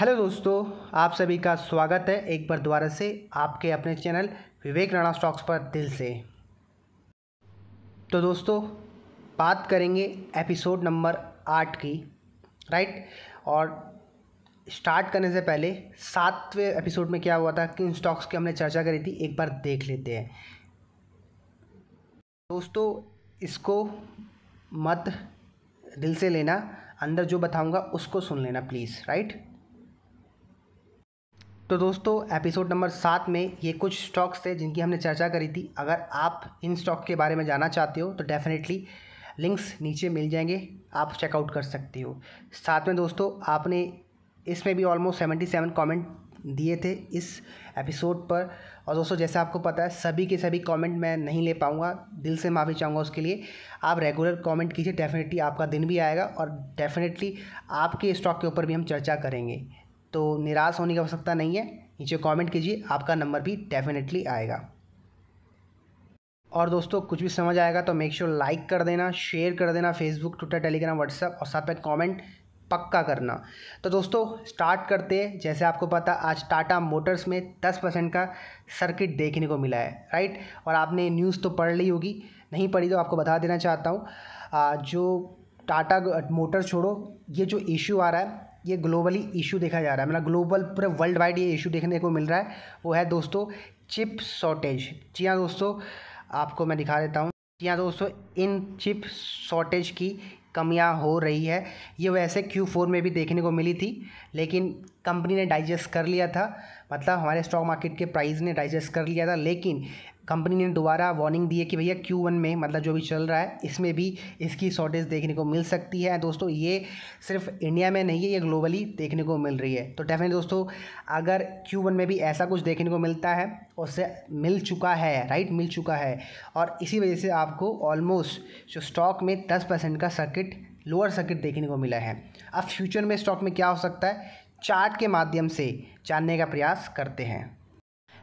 hello दोस्तों आप सभी का स्वागत है एक बार दोबारा से आपके अपने चैनल विवेक राणा स्टॉक्स पर दिल से तो दोस्तों बात करेंगे एपिसोड नंबर आठ की राइट और स्टार्ट करने से पहले सातवें एपिसोड में क्या हुआ था किन स्टॉक्स की हमने चर्चा करी थी एक बार देख लेते हैं दोस्तों इसको मत दिल से लेना अंदर जो बताऊंगा उसको सुन लेना प्लीज़ राइट तो दोस्तों एपिसोड नंबर सात में ये कुछ स्टॉक्स थे जिनकी हमने चर्चा करी थी अगर आप इन स्टॉक के बारे में जानना चाहते हो तो डेफिनेटली लिंक्स नीचे मिल जाएंगे आप चेकआउट कर सकते हो साथ में दोस्तों आपने इसमें भी ऑलमोस्ट सेवेंटी सेवन कॉमेंट दिए थे इस एपिसोड पर और दोस्तों जैसे आपको पता है सभी के सभी कमेंट मैं नहीं ले पाऊँगा दिल से माफ़ी चाहूँगा उसके लिए आप रेगुलर कमेंट कीजिए डेफिनेटली आपका दिन भी आएगा और डेफिनेटली आपके स्टॉक के ऊपर भी हम चर्चा करेंगे तो निराश होने की आवश्यकता नहीं है नीचे कमेंट कीजिए आपका नंबर भी डेफिनेटली आएगा और दोस्तों कुछ भी समझ आएगा तो मेक श्योर लाइक कर देना शेयर कर देना फेसबुक ट्विटर टेलीग्राम व्हाट्सअप और साथ में कमेंट पक्का करना तो दोस्तों स्टार्ट करते हैं जैसे आपको पता आज टाटा मोटर्स में दस परसेंट का सर्किट देखने को मिला है राइट और आपने न्यूज़ तो पढ़ ली होगी नहीं पढ़ी तो आपको बता देना चाहता हूँ जो टाटा मोटर छोड़ो ये जो इश्यू आ रहा है ये ग्लोबली इशू देखा जा रहा है मतलब ग्लोबल पूरे वर्ल्ड वाइड ये इशू देखने को मिल रहा है वो है दोस्तों चिप शॉर्टेज जी हाँ दोस्तों आपको मैं दिखा देता हूँ जी हाँ दोस्तों इन चिप शॉर्टेज की कमियाँ हो रही है ये वैसे क्यू फोर में भी देखने को मिली थी लेकिन कंपनी ने डाइजेस्ट कर लिया था मतलब हमारे स्टॉक मार्केट के प्राइस ने डाइजेस्ट कर लिया था लेकिन कंपनी ने दोबारा वार्निंग दी है कि भैया क्यू वन में मतलब जो भी चल रहा है इसमें भी इसकी शॉर्टेज देखने को मिल सकती है दोस्तों ये सिर्फ इंडिया में नहीं है ये ग्लोबली देखने को मिल रही है तो डेफिनेट दोस्तों अगर क्यू वन में भी ऐसा कुछ देखने को मिलता है उससे मिल चुका है राइट मिल चुका है और इसी वजह से आपको ऑलमोस्ट जो स्टॉक में दस परसेंट का सर्किट लोअर सर्किट देखने को मिला है अब फ्यूचर में स्टॉक में क्या हो सकता है चार्ट के माध्यम से जानने का प्रयास करते हैं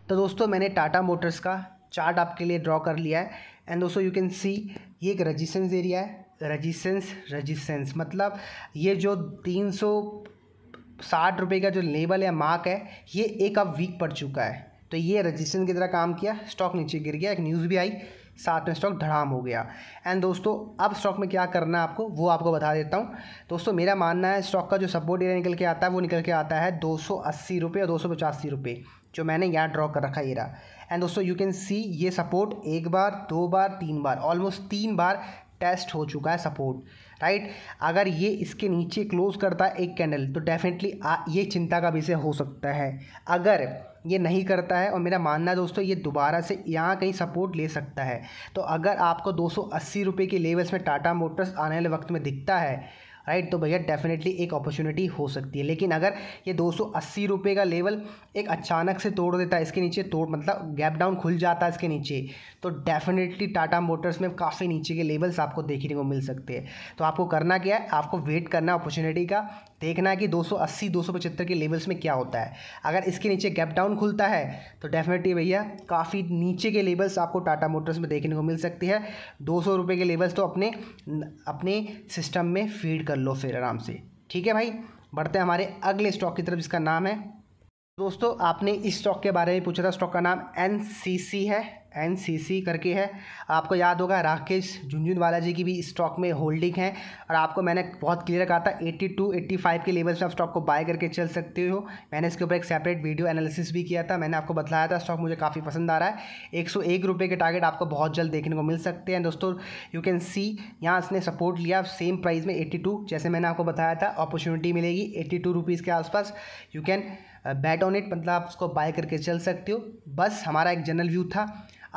तो दोस्तों मैंने टाटा मोटर्स का चार्ट आपके लिए ड्रॉ कर लिया है एंड दोस्तों यू कैन सी ये एक रजिस्टेंस एरिया है रजिस्टेंस रजिस्टेंस मतलब ये जो तीन सौ साठ रुपये का जो लेबल या मार्क है ये एक अब वीक पड़ चुका है तो ये रजिस्टेंस की तरह काम किया स्टॉक नीचे गिर गया एक न्यूज़ भी आई साथ में स्टॉक धड़ाम हो गया एंड दोस्तों अब स्टॉक में क्या करना है आपको वो आपको बता देता हूँ दोस्तों मेरा मानना है स्टॉक का जो सपोर्ट एरिया निकल के आता है वो निकल के आता है दो सौ अस्सी रुपये और दो सौ पचासी रुपये जो मैंने यहाँ ड्रॉ कर रखा एरा एंड दोस्तों यू कैन सी ये सपोर्ट एक बार दो बार तीन बार ऑलमोस्ट तीन बार टेस्ट हो चुका है सपोर्ट राइट अगर ये इसके नीचे क्लोज़ करता है एक कैंडल तो डेफिनेटली ये चिंता का विषय हो सकता है अगर ये नहीं करता है और मेरा मानना दोस्तों ये दोबारा से यहाँ कहीं सपोर्ट ले सकता है तो अगर आपको दो सौ के लेवल्स में टाटा मोटर्स आने वाले वक्त में दिखता है राइट तो भैया डेफिनेटली एक अपॉर्चुनिटी हो सकती है लेकिन अगर ये दो सौ का लेवल एक अचानक से तोड़ देता है इसके नीचे तोड़ मतलब गैप डाउन खुल जाता है इसके नीचे तो डेफिनेटली टाटा मोटर्स में काफ़ी नीचे के लेवल्स आपको देखने को मिल सकते हैं तो आपको करना क्या है आपको वेट करना अपॉर्चुनिटी का देखना है कि 280 275 के लेवल्स में क्या होता है अगर इसके नीचे गैप डाउन खुलता है तो डेफिनेटली भैया काफ़ी नीचे के लेवल्स आपको टाटा मोटर्स में देखने को मिल सकती है दो सौ के लेवल्स तो अपने अपने सिस्टम में फीड कर कर लो फिर आराम से ठीक है भाई बढ़ते हैं हमारे अगले स्टॉक की तरफ जिसका नाम है दोस्तों आपने इस स्टॉक के बारे में पूछा था स्टॉक का नाम एन है एन करके है आपको याद होगा राकेश झुंझुनवाला जी की भी स्टॉक में होल्डिंग है और आपको मैंने बहुत क्लियर कहा था 82 85 के लेवल से आप स्टॉक को बाय करके चल सकते हो मैंने इसके ऊपर एक सेपरेट वीडियो एनालिसिस भी किया था मैंने आपको बताया था स्टॉक मुझे काफ़ी पसंद आ रहा है एक सौ के टारगेट आपको बहुत जल्द देखने को मिल सकते हैं दोस्तों यू कैन सी यहाँ इसने सपोर्ट लिया सेम प्राइस में एट्टी जैसे मैंने आपको बताया था अपॉर्चुनिटी मिलेगी एट्टी टू के आसपास you can bet on it मतलब आप उसको बाय करके चल सकते हो बस हमारा एक जनरल व्यू था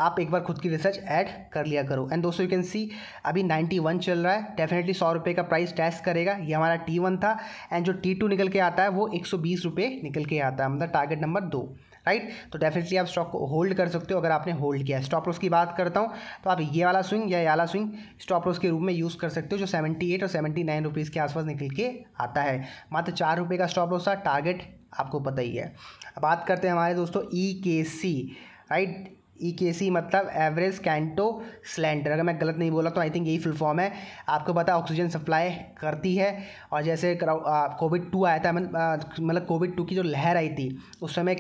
आप एक बार खुद की रिसर्च ऐड कर लिया करो एंड दोस्तों यू कैन सी अभी 91 चल रहा है डेफिनेटली सौ रुपये का प्राइस टेस्ट करेगा ये हमारा टी वन था एंड जो टी टू निकल के आता है वो एक सौ बीस रुपये निकल के आता है मतलब टारगेट नंबर दो राइट तो डेफिनेटली आप स्टॉक को होल्ड कर सकते हो अगर आपने होल्ड किया स्टॉप लॉस की बात करता हूँ तो आप ये वाला स्विंग या ये वाला स्विंग स्टॉप लॉस के रूप में यूज़ कर सकते हो जो सेवेंटी एट और सेवेंटी नाइन रुपीज़ के आसपास निकल के आता है मात्र चार रुपये का स्टॉप लॉस था टारगेट आपको पता ही है बात करते हैं हमारे दोस्तों ई के सी राइट ई के सी मतलब एवरेज कैंटो सिलेंडर अगर मैं गलत नहीं बोला तो आई थिंक यही फुल फॉर्म है आपको पता ऑक्सीजन सप्लाई करती है और जैसे कोविड टू आया था मतलब कोविड टू की जो लहर आई थी उस समय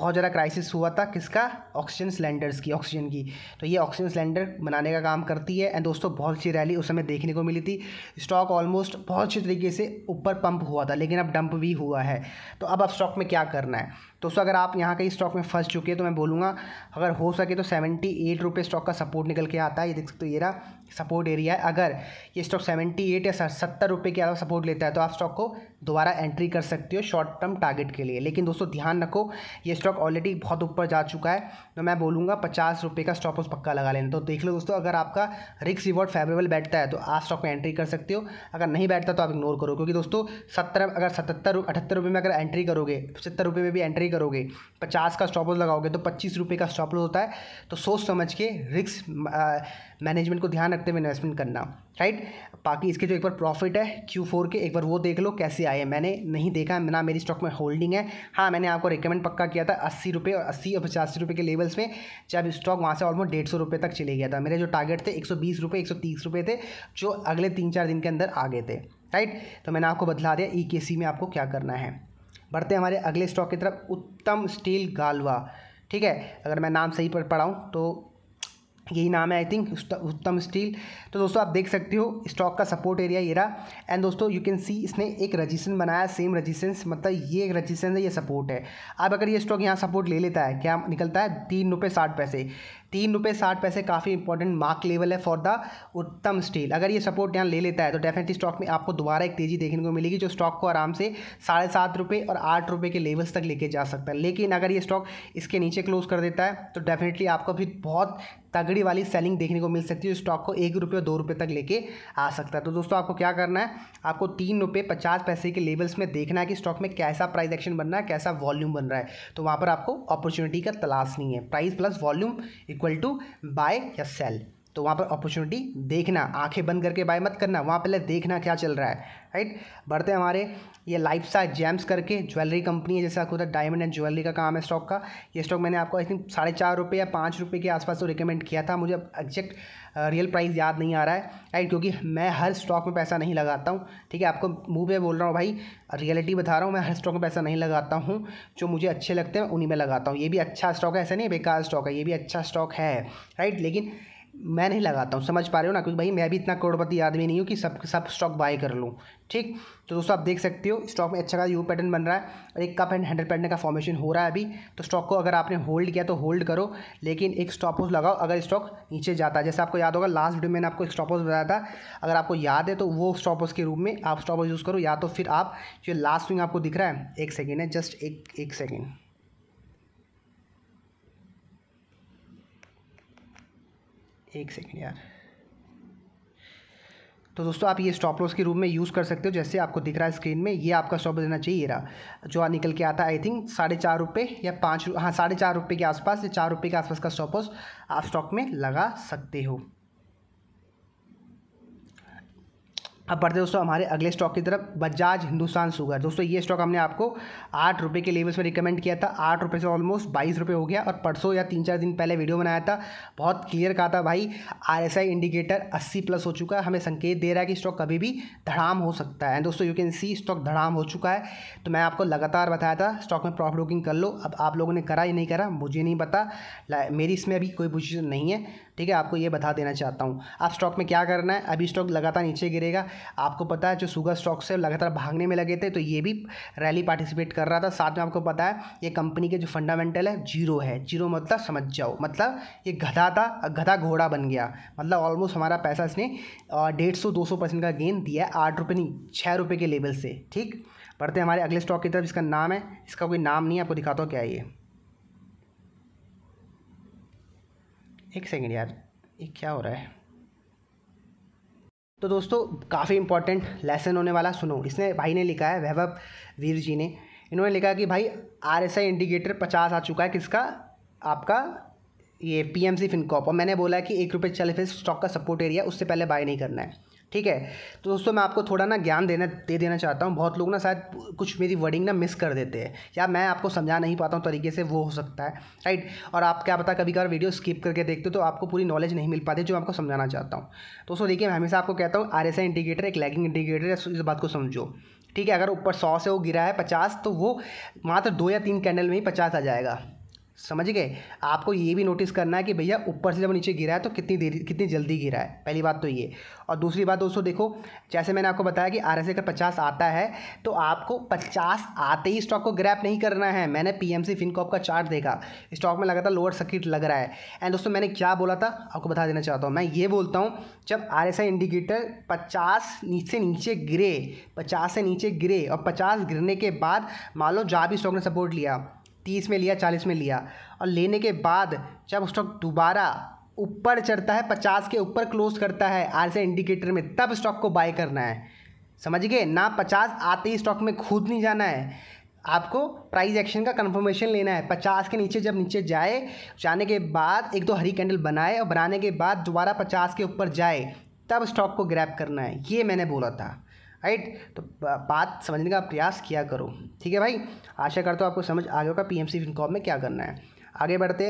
बहुत ज़्यादा क्राइसिस हुआ था किसका ऑक्सीजन सिलेंडर्स की ऑक्सीजन की तो ये ऑक्सीजन सिलेंडर बनाने का काम करती है एंड दोस्तों बहुत अच्छी रैली उस समय देखने को मिली थी स्टॉक ऑलमोस्ट बहुत अच्छे तरीके से ऊपर पंप हुआ था लेकिन अब डंप भी हुआ है तो अब आप स्टॉक में क्या करना है दोस्तों अगर आप यहाँ कहीं स्टॉक में फंस चुके हैं तो मैं बोलूँगा अगर हो सके तो सेवेंटी एट रुपये स्टॉक का सपोर्ट निकल के आता है ये देख सकते हो ये रहा सपोर्ट एरिया है अगर ये स्टॉक सेवेंटी एट या सत्तर रुपये के अलावा सपोर्ट लेता है तो आप स्टॉक को दोबारा एंट्री कर सकते हो शॉर्ट टर्म टारगेट के लिए लेकिन दोस्तों ध्यान रखो ये स्टॉक ऑलरेडी बहुत ऊपर जा चुका है तो मैं बोलूँगा पचास रुपये का स्टॉप उस पक्का लगा लेना तो देख लो दोस्तों अगर आपका रिक्स रिवॉर्ड फेवरेबल बैठता है तो आप स्टॉक में एंट्री कर सकते हो अगर नहीं बैठता तो आप इग्नोर करो क्योंकि दोस्तों सत्तर अगर सतहत्तर अठहत्तर रुपये में अगर एंट्री करोगे पचहत्तर रुपये में भी एंट्री करोगे पचास का स्टॉप लगाओगे तो पच्चीस रुपये का स्टॉप होता है तो सोच समझ के रिक्स मैनेजमेंट को ध्यान रखते हुए इन्वेस्टमेंट करना राइट बाकी इसके जो एक बार प्रॉफिट है क्यू फोर के एक बार वो देख लो कैसे आए मैंने नहीं देखा ना मेरी स्टॉक में होल्डिंग है हाँ मैंने आपको रिकमेंड पक्का किया था अस्सी रुपये और अस्सी और पचासी रुपये के लेवल्स में जब स्टॉक वहाँ से ऑलमोस्ट डेढ़ सौ रुपये तक चले गया था मेरे जो टारगेट थे एक सौ बीस रुपये एक सौ तीस रुपये थे जो अगले तीन चार दिन के अंदर आ गए थे राइट तो मैंने आपको बतला दिया ई के सी में आपको क्या करना है बढ़ते हमारे अगले स्टॉक की तरफ उत्तम स्टील गालवा ठीक है अगर मैं नाम सही पर पढ़ाऊँ तो यही नाम है आई थिंक उत्तम स्टील तो दोस्तों आप देख सकते हो स्टॉक का सपोर्ट एरिया ये रहा एंड दोस्तों यू कैन सी इसने एक रजिस्टेंस बनाया सेम रजिस्टेंस मतलब ये एक रजिस्टेंस है ये सपोर्ट है अब अगर ये स्टॉक यहाँ सपोर्ट ले लेता है क्या निकलता है तीन रुपये साठ पैसे तीन रुपये साठ पैसे काफ़ी इंपॉर्टेंट मार्क लेवल है फॉर द उत्तम स्टील अगर ये सपोर्ट यहाँ ले लेता है तो डेफिनेटली स्टॉक में आपको दोबारा एक तेज़ी देखने को मिलेगी जो स्टॉक को आराम से साढ़े सात रुपये और आठ रुपये के लेवल्स तक लेके जा सकता है लेकिन अगर ये स्टॉक इसके नीचे क्लोज कर देता है तो डेफिनेटली आपको फिर बहुत तगड़ी वाली सेलिंग देखने को मिल सकती है जो स्टॉक को एक रुपये और दो रुपये तक लेके आ सकता है तो दोस्तों आपको क्या करना है आपको तीन रुपये पचास पैसे के लेवल्स में देखना है कि स्टॉक में कैसा प्राइस एक्शन बन रहा है कैसा वॉल्यूम बन रहा है तो वहाँ पर आपको अपॉर्चुनिटी का तलाश नहीं है price plus volume equal to buy या सेल तो वहाँ पर अपॉर्चुनिटी देखना आंखें बंद करके बाय मत करना वहाँ पहले देखना क्या चल रहा है राइट बढ़ते हैं हमारे ये लाइफ साइज जैम्स करके ज्वेलरी कंपनी है जैसे आपको होता डायमंड एंड ज्वेलरी का काम है स्टॉक का ये स्टॉक मैंने आपको आई थिंक साढ़े चार रुपये या पाँच रुपये के आसपास तो रिकमेंड किया था मुझे अब एग्जैक्ट रियल प्राइस याद नहीं आ रहा है राइट क्योंकि मैं हर स्टॉक में पैसा नहीं लगाता हूँ ठीक है आपको मुँह पे बोल रहा हूँ भाई रियलिटी बता रहा हूँ मैं हर स्टॉक में पैसा नहीं लगाता हूँ जो मुझे अच्छे लगते हैं उन्हीं में लगाता हूँ ये भी अच्छा स्टॉक है ऐसा नहीं बेकार स्टॉक है ये भी अच्छा स्टॉक है राइट लेकिन मैं नहीं लगाता हूँ समझ पा रहे हो ना क्योंकि भाई मैं भी इतना करोड़पति आदमी नहीं हूँ कि सब सब स्टॉक बाय कर लूँ ठीक तो दोस्तों आप देख सकते हो स्टॉक में अच्छा खासा यू पैटर्न बन रहा है और एक कप एंड हंड्रेड पैटर्न का फॉर्मेशन हो रहा है अभी तो स्टॉक को अगर आपने होल्ड किया तो होल्ड करो लेकिन एक स्टॉप लॉस लगाओ अगर स्टॉक नीचे जाता है जैसे आपको याद होगा लास्ट वीडियो मैंने आपको एक स्टॉप लॉस बताया था अगर आपको याद है तो वो स्टॉप लॉस के रूप में आप स्टॉप यूज़ करो या तो फिर आप जो लास्ट स्विंग आपको दिख रहा है एक सेकेंड है जस्ट एक एक सेकेंड एक सेकेंड यार तो दोस्तों आप ये स्टॉप लॉस के रूप में यूज़ कर सकते हो जैसे आपको दिख रहा है स्क्रीन में ये आपका स्टॉप लेना चाहिए रहा जो निकल के आता है आई थिंक साढ़े चार रुपये या पाँच हाँ साढ़े चार रुपये के आसपास या चार रुपये के आसपास का स्टॉप लॉस आप स्टॉक में लगा सकते हो अब बढ़ते दोस्तों हमारे अगले स्टॉक की तरफ बजाज हिंदुस्तान सुगर दोस्तों ये स्टॉक हमने आपको आठ रुपये के लेवल्स में रिकमेंड किया था आठ रुपये से ऑलमोस्ट बाईस रुपये हो गया और परसों या तीन चार दिन पहले वीडियो बनाया था बहुत क्लियर कहा था भाई आरएसआई इंडिकेटर अस्सी प्लस हो चुका है हमें संकेत दे रहा है कि स्टॉक कभी भी धड़ाम हो सकता है दोस्तों यू कैन सी स्टॉक धड़ाम हो चुका है तो मैं आपको लगातार बताया था स्टॉक में प्रॉफिट बुकिंग कर लो अब आप लोगों ने करा या नहीं करा मुझे नहीं पता मेरी इसमें अभी कोई पोजिशन नहीं है ठीक है आपको ये बता देना चाहता हूँ आप स्टॉक में क्या करना है अभी स्टॉक लगातार नीचे गिरेगा आपको पता है जो सुगर स्टॉक से लगातार भागने में लगे थे तो ये भी रैली पार्टिसिपेट कर रहा था साथ में आपको पता है ये कंपनी के जो फंडामेंटल है जीरो है जीरो मतलब समझ जाओ मतलब ये गधा था गधा घोड़ा बन गया मतलब ऑलमोस्ट हमारा पैसा इसने डेढ़ सौ दो सौ परसेंट का गेन दिया है आठ रुपये नहीं छः रुपये के लेवल से ठीक पढ़ते हैं हमारे अगले स्टॉक की तरफ इसका नाम है इसका कोई नाम नहीं है आपको दिखाता हूँ क्या ये एक सेकेंड यार ये क्या हो रहा है तो दोस्तों काफ़ी इंपॉर्टेंट लेसन होने वाला सुनो इसने भाई ने लिखा है वैभव वीर जी ने इन्होंने लिखा कि भाई आर इंडिकेटर पचास आ चुका है किसका आपका ये पी एम सी फिनकॉप और मैंने बोला कि एक रुपये चालीस पैसे स्टॉक का सपोर्ट एरिया उससे पहले बाय नहीं करना है ठीक है तो दोस्तों मैं आपको थोड़ा ना ज्ञान देना दे देना चाहता हूँ बहुत लोग ना शायद कुछ मेरी वर्डिंग ना मिस कर देते हैं या मैं आपको समझा नहीं पाता हूँ तरीके से वो हो सकता है राइट और आप क्या पता कभी कभार वीडियो स्किप करके देखते हो तो आपको पूरी नॉलेज नहीं मिल पाती जो मैं आपको समझाना चाहता हूँ दोस्तों देखिए मैं हमेशा आपको कहता हूँ आर एस इंडिकेटर एक लैगिंग इंडिकेटर है इस बात को समझो ठीक है अगर ऊपर सौ से वो गिरा है पचास तो वो मात्र दो या तीन कैंडल में ही पचास आ जाएगा समझ गए आपको ये भी नोटिस करना है कि भैया ऊपर से जब नीचे गिरा है तो कितनी देर कितनी जल्दी गिरा है पहली बात तो ये और दूसरी बात दोस्तों देखो जैसे मैंने आपको बताया कि आर एस अगर पचास आता है तो आपको पचास आते ही स्टॉक को ग्रैप नहीं करना है मैंने पी एम सी फिनकॉप का चार्ट देखा स्टॉक में लगातार लोअर सर्किट लग रहा है एंड दोस्तों मैंने क्या बोला था आपको बता देना चाहता हूँ मैं ये बोलता हूँ जब आर एस आई इंडिकेटर पचास नीचे नीचे गिरे पचास से नीचे गिरे और पचास गिरने के बाद मान लो जहाँ भी स्टॉक ने सपोर्ट लिया तीस में लिया चालीस में लिया और लेने के बाद जब स्टॉक दोबारा ऊपर चढ़ता है पचास के ऊपर क्लोज करता है आर इंडिकेटर में तब स्टॉक को बाय करना है समझ गए ना पचास आते ही स्टॉक में खुद नहीं जाना है आपको प्राइस एक्शन का कंफर्मेशन लेना है पचास के नीचे जब नीचे जाए जाने के बाद एक दो हरी कैंडल बनाए और बनाने के बाद दोबारा पचास के ऊपर जाए तब स्टॉक को ग्रैप करना है ये मैंने बोला था राइट तो बात समझने का प्रयास किया करो ठीक है भाई आशा करता हूँ आपको समझ आ गया होगा पी एम फिनकॉम में क्या करना है आगे बढ़ते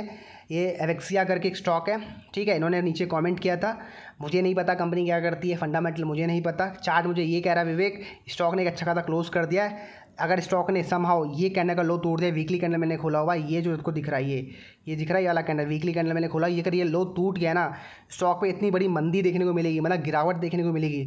ये एवेक्सिया करके एक स्टॉक है ठीक है इन्होंने नीचे कमेंट किया था मुझे नहीं पता कंपनी क्या करती है फंडामेंटल मुझे नहीं पता चार्ट मुझे ये कह रहा है विवेक स्टॉक ने एक अच्छा खासा क्लोज कर दिया है अगर स्टॉक ने समहाओ ये कैंडल का लो तोड़ दिया वीकली कैंडल मैंने खोला हुआ ये जो उसको दिख रहा है ये ये दिख रहा है ये वाला कैंडल वीकली कैंडल मैंने खोला ये अगर ये लो टूट गया ना स्टॉक पे इतनी बड़ी मंदी देखने को मिलेगी मतलब गिरावट देखने को मिलेगी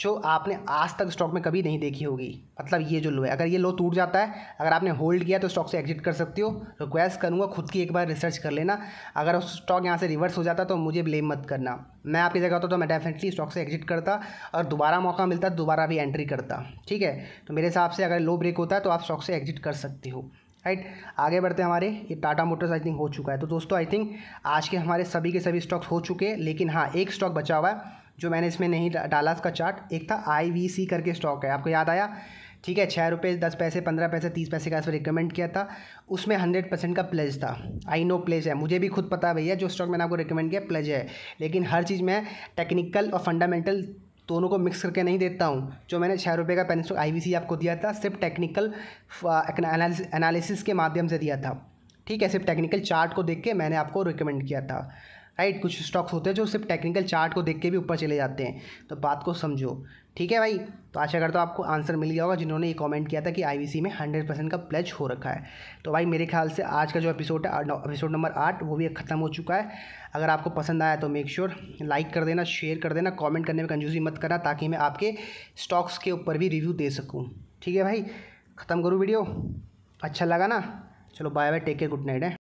जो आपने आज तक स्टॉक में कभी नहीं देखी होगी मतलब ये जो लो है अगर ये लो टूट जाता है अगर आपने होल्ड किया तो स्टॉक से एग्जिट कर सकते हो रिक्वेस्ट करूँगा खुद की एक बार रिसर्च कर लेना अगर उस स्टॉक यहाँ से रिवर्स हो जाता तो मुझे ब्लेम मत करना मैं आपकी जगह होता तो मैं डेफिनेटली स्टॉक से एग्जिट करता और दोबारा मौका मिलता दोबारा भी एंट्री करता ठीक है तो मेरे हिसाब से अगर लो ब्रेक होता है तो आप स्टॉक से एग्जिट कर सकते हो राइट आगे बढ़ते हैं हमारे ये टाटा मोटर्स आई थिंक हो चुका है तो दोस्तों आई थिंक आज के हमारे सभी के सभी स्टॉक्स हो चुके हैं लेकिन हाँ एक स्टॉक बचा हुआ है जो मैंने इसमें नहीं डाला उसका चार्ट एक था आई करके स्टॉक है आपको याद आया ठीक है छः रुपये दस पैसे पंद्रह पैसे तीस पैसे का इसमें रिकमेंड किया था उसमें हंड्रेड परसेंट का प्लेज था आई नो प्लेज है मुझे भी खुद पता है भैया जो स्टॉक मैंने आपको रिकमेंड किया प्लेज है लेकिन हर चीज़ में टेक्निकल और फंडामेंटल दोनों को मिक्स करके नहीं देता हूँ जो मैंने छः रुपये का पेन स्टॉक आई आपको दिया था सिर्फ टेक्निकल एनालिसिस के माध्यम से दिया था ठीक है सिर्फ टेक्निकल चार्ट को देख के मैंने आपको रिकमेंड किया था राइट कुछ स्टॉक्स होते हैं जो सिर्फ टेक्निकल चार्ट को देख के भी ऊपर चले जाते हैं तो बात को समझो ठीक है भाई तो आशा करता हूँ आपको आंसर मिल गया होगा जिन्होंने ये कमेंट किया था कि आईवीसी में 100 परसेंट का प्लेज हो रखा है तो भाई मेरे ख्याल से आज का जो एपिसोड है एपिसोड नंबर आठ वो भी ख़त्म हो चुका है अगर आपको पसंद आया तो मेक श्योर लाइक कर देना शेयर कर देना कॉमेंट करने में कंजूसी मत करना ताकि मैं आपके स्टॉक्स के ऊपर भी रिव्यू दे सकूँ ठीक है भाई ख़त्म करूँ वीडियो अच्छा लगा ना चलो bye bye take care good night है